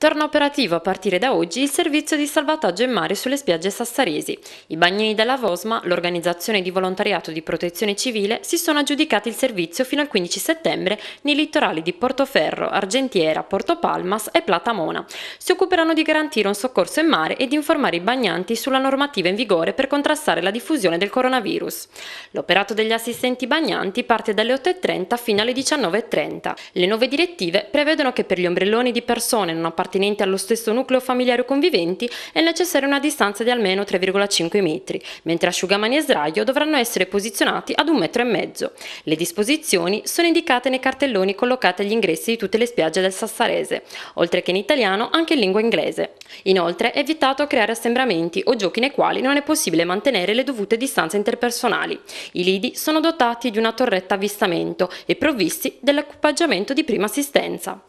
Torna operativo a partire da oggi il servizio di salvataggio in mare sulle spiagge sassaresi. I bagnini della Vosma, l'organizzazione di volontariato di protezione civile, si sono aggiudicati il servizio fino al 15 settembre nei litorali di Portoferro, Argentiera, Porto Palmas e Platamona. Si occuperanno di garantire un soccorso in mare e di informare i bagnanti sulla normativa in vigore per contrastare la diffusione del coronavirus. L'operato degli assistenti bagnanti parte dalle 8.30 fino alle 19.30. Le nuove direttive prevedono che per gli ombrelloni di persone non appartenenti appartenenti allo stesso nucleo familiare o conviventi è necessaria una distanza di almeno 3,5 metri, mentre asciugamani e sdraio dovranno essere posizionati ad un metro e mezzo. Le disposizioni sono indicate nei cartelloni collocati agli ingressi di tutte le spiagge del Sassarese, oltre che in italiano anche in lingua inglese. Inoltre è vietato creare assembramenti o giochi nei quali non è possibile mantenere le dovute distanze interpersonali. I lidi sono dotati di una torretta avvistamento e provvisti dell'equipaggiamento di prima assistenza.